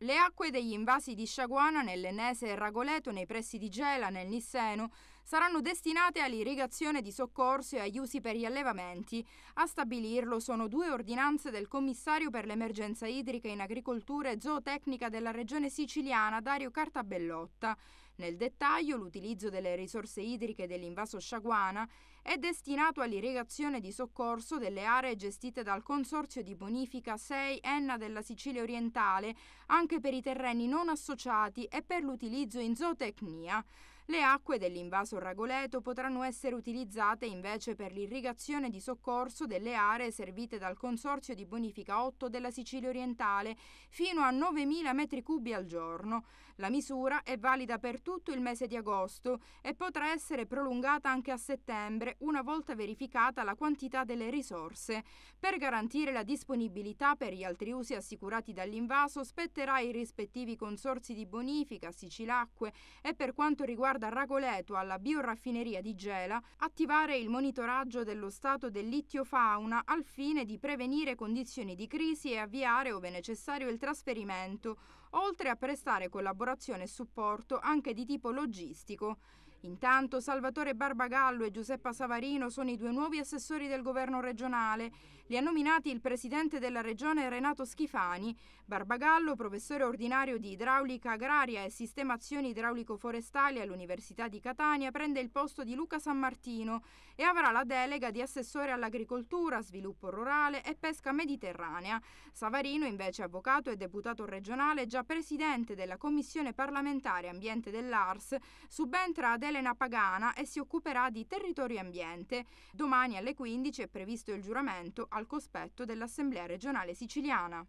Le acque degli invasi di Sciaguana nell'Enese e Ragoleto, nei pressi di Gela, nel Nisseno, saranno destinate all'irrigazione di soccorso e agli usi per gli allevamenti. A stabilirlo sono due ordinanze del commissario per l'emergenza idrica in agricoltura e zootecnica della regione siciliana Dario Cartabellotta. Nel dettaglio, l'utilizzo delle risorse idriche dell'invaso sciaguana è destinato all'irrigazione di soccorso delle aree gestite dal Consorzio di Bonifica 6 Enna della Sicilia orientale, anche per i terreni non associati e per l'utilizzo in zootecnia. Le acque dell'invaso Ragoleto potranno essere utilizzate invece per l'irrigazione di soccorso delle aree servite dal Consorzio di Bonifica 8 della Sicilia orientale fino a 9.000 metri cubi al giorno. La misura è valida per tutto il mese di agosto e potrà essere prolungata anche a settembre una volta verificata la quantità delle risorse. Per garantire la disponibilità per gli altri usi assicurati dall'invaso spetterà ai rispettivi consorzi di bonifica, Sicilacque e per quanto riguarda riguarda Ragoleto alla bioraffineria di Gela, attivare il monitoraggio dello stato dell'ittiofauna al fine di prevenire condizioni di crisi e avviare, ove necessario, il trasferimento, oltre a prestare collaborazione e supporto anche di tipo logistico. Intanto Salvatore Barbagallo e Giuseppa Savarino sono i due nuovi assessori del governo regionale. Li ha nominati il presidente della regione Renato Schifani. Barbagallo, professore ordinario di idraulica agraria e sistemazioni idraulico-forestali all'Università di Catania, prende il posto di Luca San Martino e avrà la delega di assessore all'agricoltura, sviluppo rurale e pesca mediterranea. Savarino, invece avvocato e deputato regionale, già presidente della Commissione parlamentare ambiente dell'ARS, subentra ad Elena Pagana e si occuperà di territorio e ambiente. Domani alle 15 è previsto il giuramento al cospetto dell'Assemblea regionale siciliana.